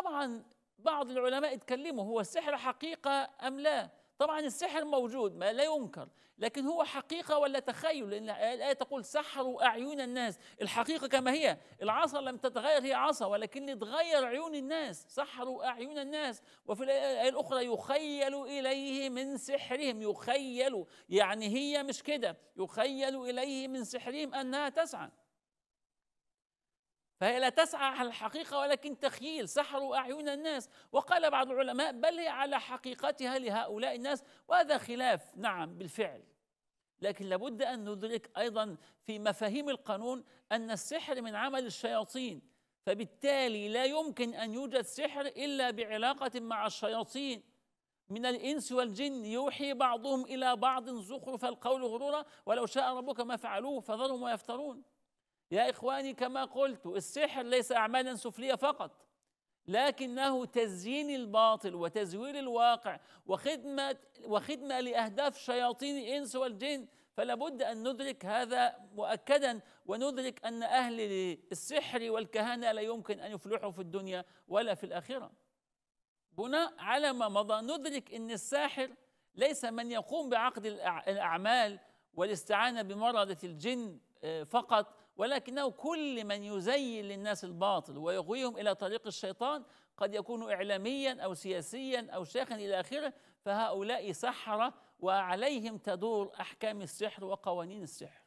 طبعا بعض العلماء اتكلموا هو السحر حقيقة أم لا طبعا السحر موجود ما لا ينكر لكن هو حقيقة ولا تخيل لأن الآية تقول سحروا أعين الناس الحقيقة كما هي العصا لم تتغير هي عصا ولكن تغير عيون الناس سحروا أعين الناس وفي الآية الأخرى يخيل إليه من سحرهم يخيل يعني هي مش كده يخيل إليه من سحرهم أنها تسعى فهي لا تسعى على الحقيقة ولكن تخييل سحروا أعين الناس وقال بعض العلماء بل هي على حقيقتها لهؤلاء الناس وهذا خلاف نعم بالفعل لكن لابد أن ندرك أيضا في مفاهيم القانون أن السحر من عمل الشياطين فبالتالي لا يمكن أن يوجد سحر إلا بعلاقة مع الشياطين من الإنس والجن يوحي بعضهم إلى بعض زخرف القول غرورا ولو شاء ربك ما فعلوه فذرهم ويفترون يا إخواني كما قلت السحر ليس أعمالا سفلية فقط لكنه تزيين الباطل وتزوير الواقع وخدمة, وخدمة لأهداف شياطين الإنس والجن فلا بد أن ندرك هذا مؤكدا وندرك أن أهل السحر والكهنة لا يمكن أن يفلحوا في الدنيا ولا في الآخرة بناء على ما مضى ندرك أن الساحر ليس من يقوم بعقد الأعمال والاستعانة بمرضة الجن آه، فقط ولكنه كل من يزين للناس الباطل ويغويهم إلى طريق الشيطان قد يكون إعلاميا أو سياسيا أو شيخا إلى آخره فهؤلاء سحرة وعليهم تدور أحكام السحر وقوانين السحر